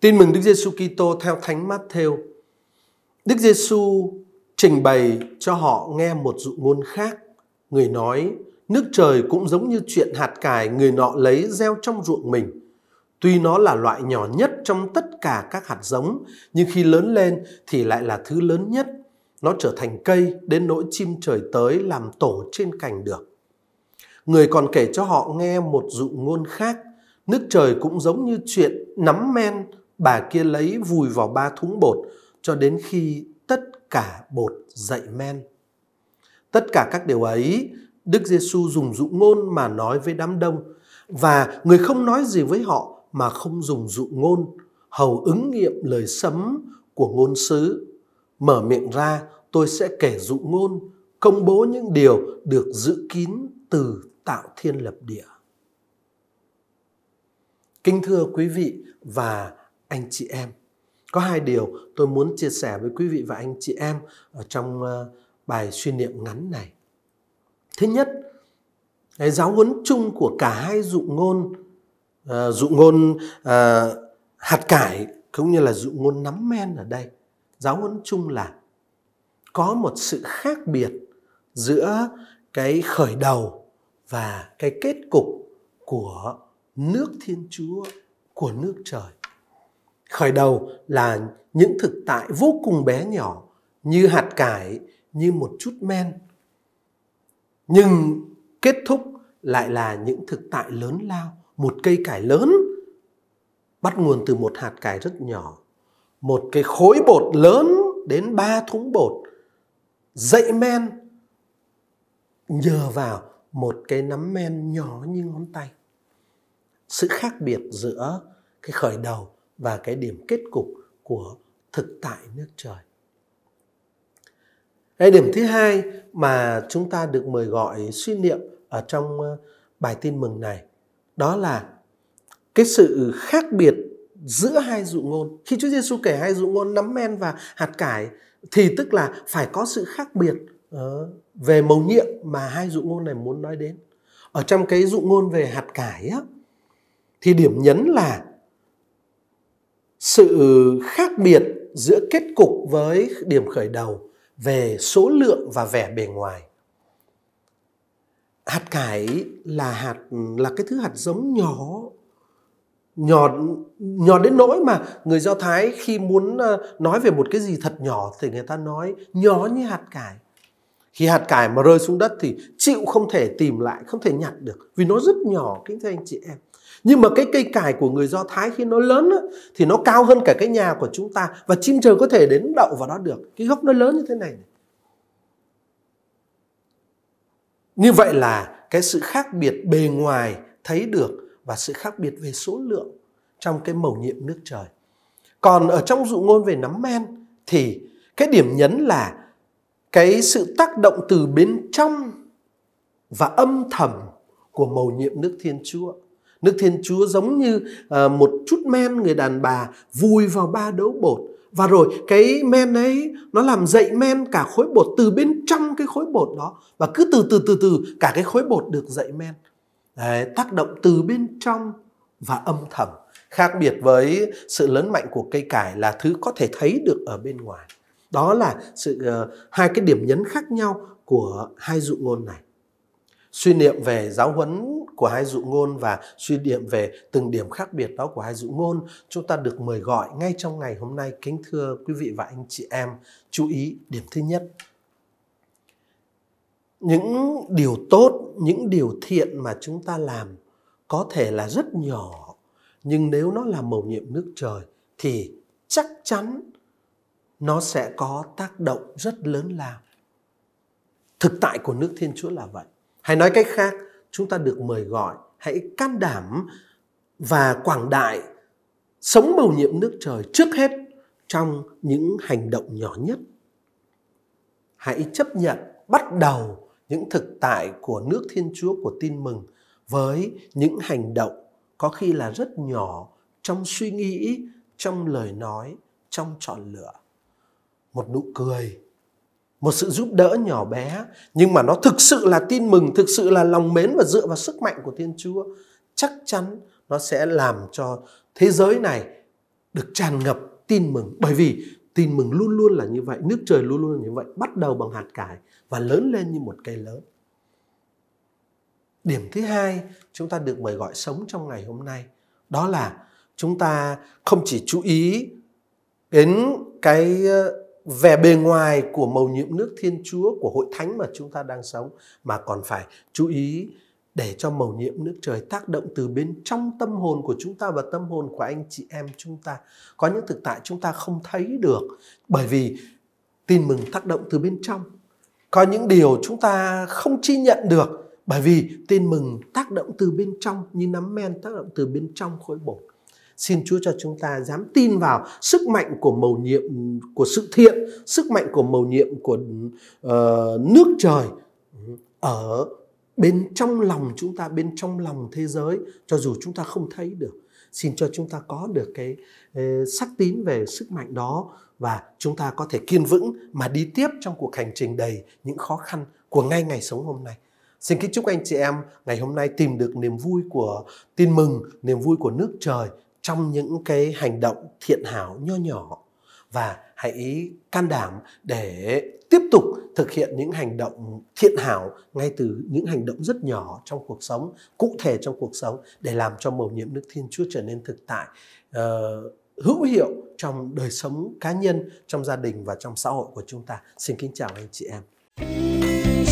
Tin mừng Đức Giêsu Kitô theo Thánh Matthew. Đức Giêsu trình bày cho họ nghe một dụ ngôn khác. Người nói, nước trời cũng giống như chuyện hạt cải người nọ lấy gieo trong ruộng mình. Tuy nó là loại nhỏ nhất trong tất cả các hạt giống, nhưng khi lớn lên thì lại là thứ lớn nhất. Nó trở thành cây đến nỗi chim trời tới làm tổ trên cành được. Người còn kể cho họ nghe một dụ ngôn khác. Nước trời cũng giống như chuyện nắm men bà kia lấy vùi vào ba thúng bột cho đến khi tất cả bột dậy men. Tất cả các điều ấy, Đức Giêsu dùng dụ ngôn mà nói với đám đông và người không nói gì với họ mà không dùng dụ ngôn, hầu ứng nghiệm lời sấm của ngôn sứ. Mở miệng ra, tôi sẽ kể dụ ngôn, công bố những điều được giữ kín từ tạo thiên lập địa. Kính thưa quý vị và anh chị em. Có hai điều tôi muốn chia sẻ với quý vị và anh chị em ở trong ờ, bài suy niệm ngắn này. Thứ nhất, cái giáo huấn chung của cả hai dụ ngôn, ờ, dụ ngôn ờ, hạt cải cũng như là dụ ngôn nắm men ở đây. Giáo huấn chung là có một sự khác biệt giữa cái khởi đầu và cái kết cục của nước Thiên Chúa, của nước trời. Khởi đầu là những thực tại vô cùng bé nhỏ như hạt cải, như một chút men. Nhưng kết thúc lại là những thực tại lớn lao, một cây cải lớn bắt nguồn từ một hạt cải rất nhỏ, một cái khối bột lớn đến ba thúng bột dậy men nhờ vào một cái nắm men nhỏ như ngón tay. Sự khác biệt giữa cái khởi đầu và cái điểm kết cục của thực tại nước trời. Cái điểm thứ hai mà chúng ta được mời gọi suy niệm ở trong ờ, bài tin mừng này đó là cái sự khác biệt giữa hai dụ ngôn. Khi Chúa Giêsu kể hai dụ ngôn nấm men và hạt cải thì tức là phải có sự khác biệt ờ, về mầu nhiệm mà hai dụ ngôn này muốn nói đến. Ở trong cái dụ ngôn về hạt cải á, thì điểm nhấn là sự khác biệt giữa kết cục với điểm khởi đầu về số lượng và vẻ bề ngoài. Hạt cải là hạt là cái thứ hạt giống nhỏ nhỏ nhỏ đến nỗi mà người Do Thái khi muốn ờ, nói về một cái gì thật nhỏ thì người ta nói nhỏ như hạt cải. Khi hạt cải mà rơi xuống đất thì chịu không thể tìm lại, không thể nhặt được vì nó rất nhỏ kính thưa anh chị em. Nhưng mà cái cây cải của người Do Thái khi nó lớn á, thì nó cao hơn cả cái nhà của chúng ta và chim trời có thể đến đậu vào đó được. Cái gốc nó lớn như thế này. Như vậy là cái sự khác biệt bề ngoài thấy được và sự khác biệt về số lượng trong cái mầu nhiệm nước trời. Còn ở trong dụ ngôn về nắm men thì cái điểm nhấn là cái sự tác động từ bên trong và âm thầm của mầu nhiệm nước Thiên Chúa. Nước Thiên Chúa giống như à, một chút men người đàn bà vùi vào ba đấu bột. Và rồi cái men ấy nó làm dậy men cả khối bột từ bên trong cái khối bột đó. Và cứ từ từ từ từ cả cái khối bột được dậy men. Đấy, tác động từ bên trong và âm thầm. Khác biệt với sự lớn mạnh của cây cải là thứ có thể thấy được ở bên ngoài. Đó là sự uh, hai cái điểm nhấn khác nhau của hai dụ ngôn này. Suy niệm về giáo huấn của hai dụ ngôn và suy điểm về từng điểm khác biệt đó của hai dụ ngôn chúng ta được mời gọi ngay trong ngày hôm nay kính thưa quý vị và anh chị em chú ý điểm thứ nhất những điều tốt những điều thiện mà chúng ta làm có thể là rất nhỏ nhưng nếu nó là mầu nhiệm nước trời thì chắc chắn nó sẽ có tác động rất lớn lao thực tại của nước thiên chúa là vậy hay nói cách khác chúng ta được mời gọi hãy can đảm và quảng đại sống bầu nhiệm nước trời trước hết trong những hành động nhỏ nhất. Hãy chấp nhận bắt đầu những thực tại của nước Thiên Chúa của tin mừng với những hành động có khi là rất nhỏ trong suy nghĩ, trong lời nói, trong chọn lựa. Một nụ cười một sự giúp đỡ nhỏ bé nhưng mà nó thực sự là tin mừng thực sự là lòng mến và dựa vào sức mạnh của thiên chúa chắc chắn nó sẽ làm cho thế giới này được tràn ngập tin mừng bởi vì tin mừng luôn luôn là như vậy nước trời luôn luôn là như vậy bắt đầu bằng hạt cải và lớn lên như một cây lớn điểm thứ hai chúng ta được mời gọi sống trong ngày hôm nay đó là chúng ta không chỉ chú ý đến cái vẻ bề ngoài của màu nhiệm nước Thiên Chúa của hội thánh mà chúng ta đang sống mà còn phải chú ý để cho màu nhiệm nước trời tác động từ bên trong tâm hồn của chúng ta và tâm hồn của anh chị em chúng ta. Có những thực tại chúng ta không thấy được bởi vì tin mừng tác động từ bên trong. Có những điều chúng ta không chi nhận được bởi vì tin mừng tác động từ bên trong như nắm men tác động từ bên trong khối bột. Xin Chúa cho chúng ta dám tin vào sức mạnh của mầu nhiệm của sự thiện, sức mạnh của mầu nhiệm của uh, nước trời ở bên trong lòng chúng ta, bên trong lòng thế giới cho dù chúng ta không thấy được. Xin cho chúng ta có được cái uh, sắc tín về sức mạnh đó và chúng ta có thể kiên vững mà đi tiếp trong cuộc hành trình đầy những khó khăn của ngay ngày sống hôm nay. Xin kính chúc anh chị em ngày hôm nay tìm được niềm vui của tin mừng, niềm vui của nước trời trong những cái hành động thiện hảo nho nhỏ và hãy can đảm để tiếp tục thực hiện những hành động thiện hảo ngay từ những hành động rất nhỏ trong cuộc sống cụ thể trong cuộc sống để làm cho mầu nhiệm nước thiên chúa trở nên thực tại uh, hữu hiệu trong đời sống cá nhân trong gia đình và trong xã hội của chúng ta xin kính chào anh chị em